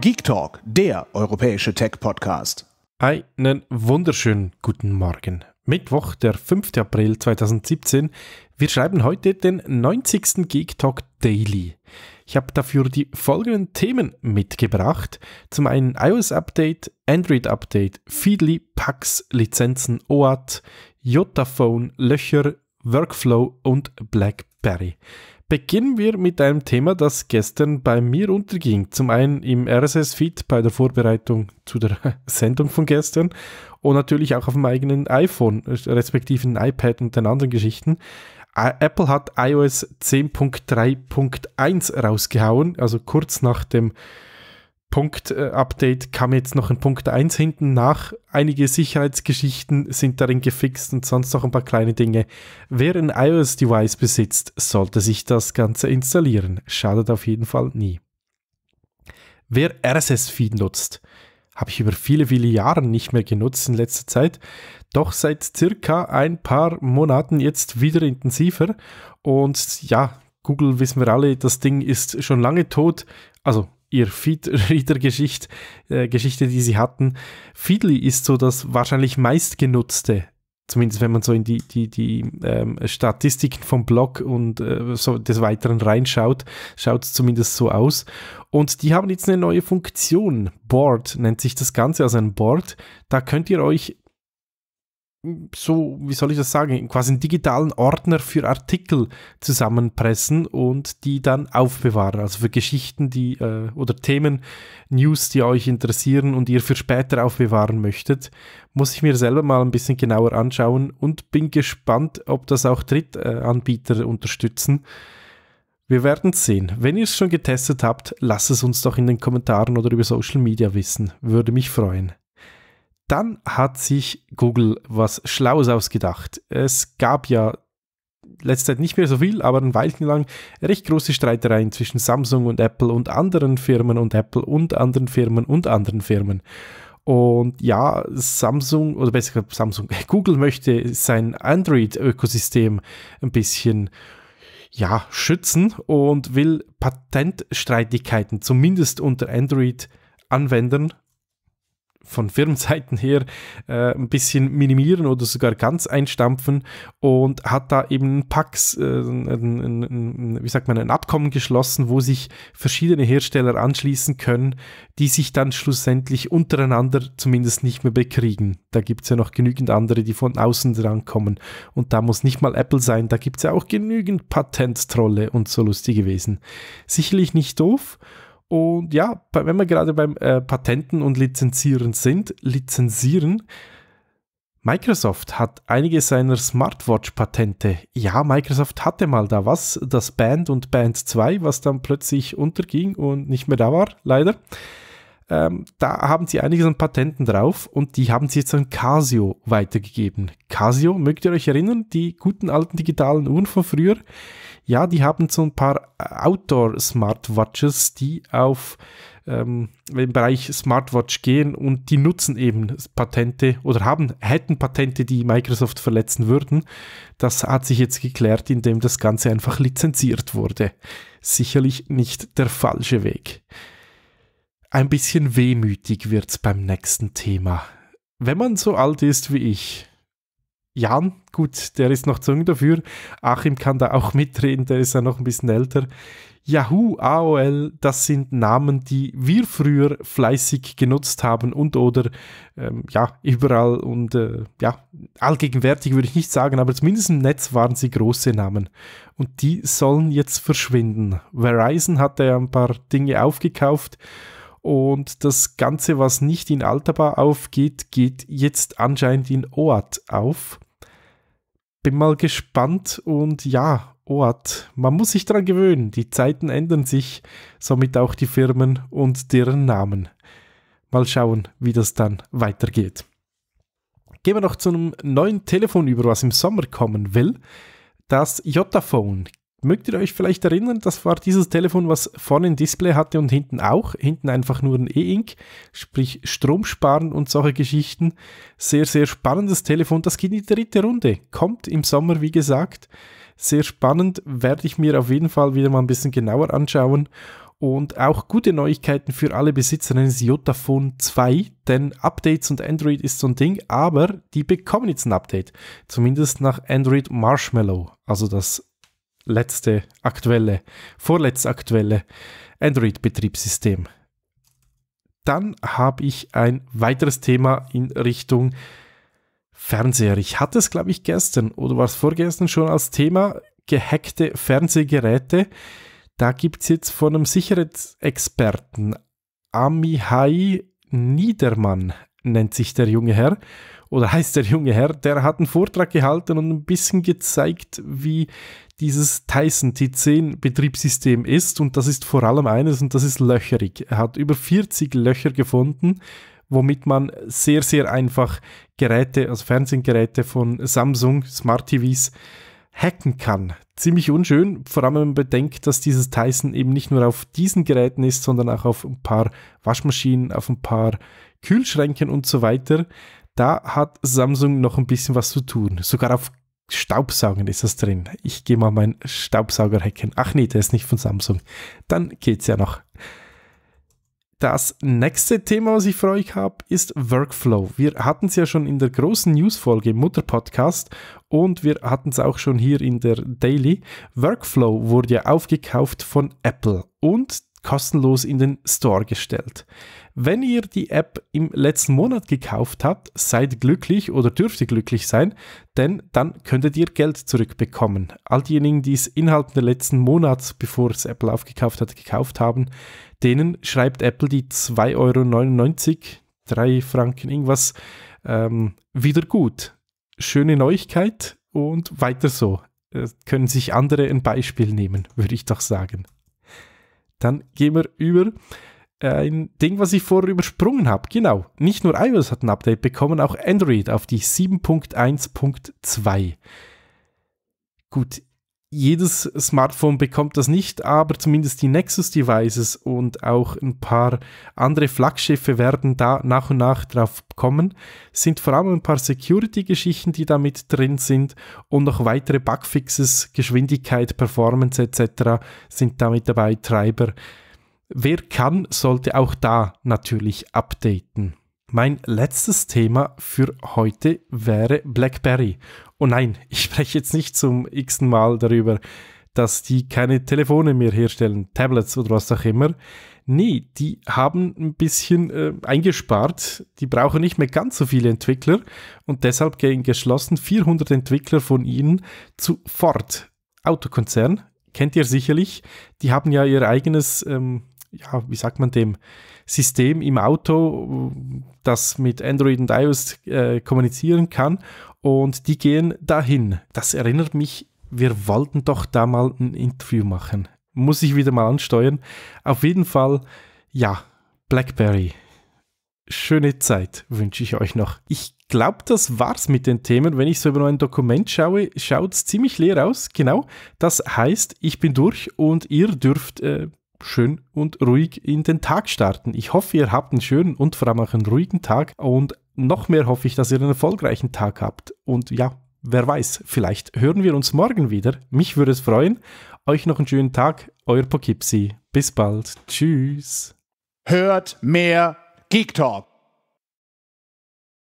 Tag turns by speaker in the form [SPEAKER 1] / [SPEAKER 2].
[SPEAKER 1] Geek Talk, der europäische Tech-Podcast. Einen wunderschönen guten Morgen. Mittwoch, der 5. April 2017. Wir schreiben heute den 90. Geek Talk Daily. Ich habe dafür die folgenden Themen mitgebracht. Zum einen iOS-Update, Android-Update, Feedly, Pax, Lizenzen, OAT, Jotaphone, Löcher, Workflow und BlackBerry. Beginnen wir mit einem Thema, das gestern bei mir unterging. Zum einen im RSS-Feed bei der Vorbereitung zu der Sendung von gestern und natürlich auch auf dem eigenen iPhone, respektive iPad und den anderen Geschichten. Apple hat iOS 10.3.1 rausgehauen, also kurz nach dem Punkt-Update kam jetzt noch in Punkt 1 hinten nach. Einige Sicherheitsgeschichten sind darin gefixt und sonst noch ein paar kleine Dinge. Wer ein iOS-Device besitzt, sollte sich das Ganze installieren. Schadet auf jeden Fall nie. Wer RSS-Feed nutzt, habe ich über viele, viele Jahre nicht mehr genutzt in letzter Zeit, doch seit circa ein paar Monaten jetzt wieder intensiver. Und ja, Google wissen wir alle, das Ding ist schon lange tot. Also ihr Feed-Reader-Geschichte, äh, Geschichte, die sie hatten. Feedly ist so das wahrscheinlich meistgenutzte zumindest wenn man so in die, die, die ähm, Statistiken vom Blog und äh, so des Weiteren reinschaut, schaut es zumindest so aus. Und die haben jetzt eine neue Funktion. Board nennt sich das Ganze, also ein Board. Da könnt ihr euch so, wie soll ich das sagen, quasi einen digitalen Ordner für Artikel zusammenpressen und die dann aufbewahren. Also für Geschichten, die äh, oder Themen, News, die euch interessieren und ihr für später aufbewahren möchtet, muss ich mir selber mal ein bisschen genauer anschauen und bin gespannt, ob das auch Drittanbieter unterstützen. Wir werden es sehen. Wenn ihr es schon getestet habt, lasst es uns doch in den Kommentaren oder über Social Media wissen. Würde mich freuen. Dann hat sich Google was Schlaues ausgedacht. Es gab ja letzte Zeit nicht mehr so viel, aber ein Weilchen lang recht große Streitereien zwischen Samsung und Apple und anderen Firmen und Apple und anderen Firmen und anderen Firmen. Und ja, Samsung, oder besser gesagt Samsung, Google möchte sein Android-Ökosystem ein bisschen ja, schützen und will Patentstreitigkeiten zumindest unter Android-Anwendern von Firmenseiten her äh, ein bisschen minimieren oder sogar ganz einstampfen und hat da eben ein Pax, äh, ein, ein, ein, wie sagt man, ein Abkommen geschlossen, wo sich verschiedene Hersteller anschließen können, die sich dann schlussendlich untereinander zumindest nicht mehr bekriegen. Da gibt es ja noch genügend andere, die von außen dran kommen. und da muss nicht mal Apple sein, da gibt es ja auch genügend Patenttrolle und so lustige Wesen. Sicherlich nicht doof. Und ja, wenn wir gerade beim äh, Patenten und Lizenzieren sind, lizenzieren, Microsoft hat einige seiner Smartwatch-Patente. Ja, Microsoft hatte mal da was, das Band und Band 2, was dann plötzlich unterging und nicht mehr da war, leider. Ähm, da haben sie einiges an Patenten drauf und die haben sie jetzt an Casio weitergegeben. Casio, mögt ihr euch erinnern, die guten alten digitalen Uhren von früher, ja, die haben so ein paar äh, Outdoor-Smartwatches, die auf ähm, im Bereich Smartwatch gehen und die nutzen eben Patente oder haben, hätten Patente, die Microsoft verletzen würden. Das hat sich jetzt geklärt, indem das Ganze einfach lizenziert wurde. Sicherlich nicht der falsche Weg. Ein bisschen wehmütig wird's beim nächsten Thema. Wenn man so alt ist wie ich, Jan, gut, der ist noch zu jung dafür. Achim kann da auch mitreden, der ist ja noch ein bisschen älter. Yahoo, AOL, das sind Namen, die wir früher fleißig genutzt haben und oder ähm, ja, überall und äh, ja, allgegenwärtig würde ich nicht sagen, aber zumindest im Netz waren sie große Namen. Und die sollen jetzt verschwinden. Verizon hat ja ein paar Dinge aufgekauft und das Ganze, was nicht in Altaba aufgeht, geht jetzt anscheinend in OAT auf bin mal gespannt und ja, Ort. Oh man muss sich daran gewöhnen. Die Zeiten ändern sich, somit auch die Firmen und deren Namen. Mal schauen, wie das dann weitergeht. Gehen wir noch zu einem neuen Telefon über, was im Sommer kommen will. Das Jotaphone Mögt ihr euch vielleicht erinnern, das war dieses Telefon, was vorne ein Display hatte und hinten auch. Hinten einfach nur ein E-Ink, sprich Stromsparen und solche Geschichten. Sehr, sehr spannendes Telefon. Das geht in die dritte Runde. Kommt im Sommer, wie gesagt. Sehr spannend. Werde ich mir auf jeden Fall wieder mal ein bisschen genauer anschauen. Und auch gute Neuigkeiten für alle Besitzer eines Jotaphone 2, denn Updates und Android ist so ein Ding, aber die bekommen jetzt ein Update. Zumindest nach Android Marshmallow, also das letzte aktuelle, vorletzte aktuelle Android-Betriebssystem. Dann habe ich ein weiteres Thema in Richtung Fernseher. Ich hatte es, glaube ich, gestern oder war es vorgestern schon als Thema gehackte Fernsehgeräte. Da gibt es jetzt von einem Sicherheitsexperten, Amihai Niedermann, nennt sich der junge Herr oder heißt der junge Herr, der hat einen Vortrag gehalten und ein bisschen gezeigt, wie dieses Tyson T10 Betriebssystem ist und das ist vor allem eines und das ist löcherig. Er hat über 40 Löcher gefunden, womit man sehr, sehr einfach Geräte, also Fernsehgeräte von Samsung, Smart TVs hacken kann. Ziemlich unschön, vor allem wenn man bedenkt, dass dieses Tyson eben nicht nur auf diesen Geräten ist, sondern auch auf ein paar Waschmaschinen, auf ein paar Kühlschränken und so weiter. Da hat Samsung noch ein bisschen was zu tun. Sogar auf Staubsaugen ist das drin. Ich gehe mal meinen Staubsauger hacken. Ach nee, der ist nicht von Samsung. Dann geht's ja noch. Das nächste Thema, was ich für euch habe, ist Workflow. Wir hatten es ja schon in der großen News-Folge Mutter Podcast und wir hatten es auch schon hier in der Daily. Workflow wurde ja aufgekauft von Apple und kostenlos in den Store gestellt. Wenn ihr die App im letzten Monat gekauft habt, seid glücklich oder dürft ihr glücklich sein, denn dann könntet ihr Geld zurückbekommen. All diejenigen, die es innerhalb der letzten Monats, bevor es Apple aufgekauft hat, gekauft haben, denen schreibt Apple die 2,99 Euro, 3 Franken irgendwas, ähm, wieder gut. Schöne Neuigkeit und weiter so. Äh, können sich andere ein Beispiel nehmen, würde ich doch sagen. Dann gehen wir über äh, ein Ding, was ich vorher übersprungen habe. Genau, nicht nur iOS hat ein Update bekommen, auch Android auf die 7.1.2. Gut, jedes Smartphone bekommt das nicht, aber zumindest die Nexus-Devices und auch ein paar andere Flaggschiffe werden da nach und nach drauf kommen. Es sind vor allem ein paar Security-Geschichten, die da mit drin sind und noch weitere Bugfixes, Geschwindigkeit, Performance etc. sind da mit dabei, Treiber. Wer kann, sollte auch da natürlich updaten. Mein letztes Thema für heute wäre BlackBerry. Oh nein, ich spreche jetzt nicht zum x-ten Mal darüber, dass die keine Telefone mehr herstellen, Tablets oder was auch immer. Nee, die haben ein bisschen äh, eingespart. Die brauchen nicht mehr ganz so viele Entwickler und deshalb gehen geschlossen 400 Entwickler von ihnen zu Ford, Autokonzern. Kennt ihr sicherlich. Die haben ja ihr eigenes ähm, ja, wie sagt man dem, System im Auto, das mit Android und iOS äh, kommunizieren kann. Und die gehen dahin. Das erinnert mich, wir wollten doch da mal ein Interview machen. Muss ich wieder mal ansteuern. Auf jeden Fall, ja, BlackBerry. Schöne Zeit wünsche ich euch noch. Ich glaube, das war's mit den Themen. Wenn ich so über mein Dokument schaue, schaut es ziemlich leer aus. Genau. Das heißt, ich bin durch und ihr dürft äh, schön und ruhig in den Tag starten. Ich hoffe, ihr habt einen schönen und vor allem auch einen ruhigen Tag und noch mehr hoffe ich, dass ihr einen erfolgreichen Tag habt. Und ja, wer weiß, vielleicht hören wir uns morgen wieder. Mich würde es freuen. Euch noch einen schönen Tag, euer Pokipsi. Bis bald. Tschüss. Hört mehr Geek Talk.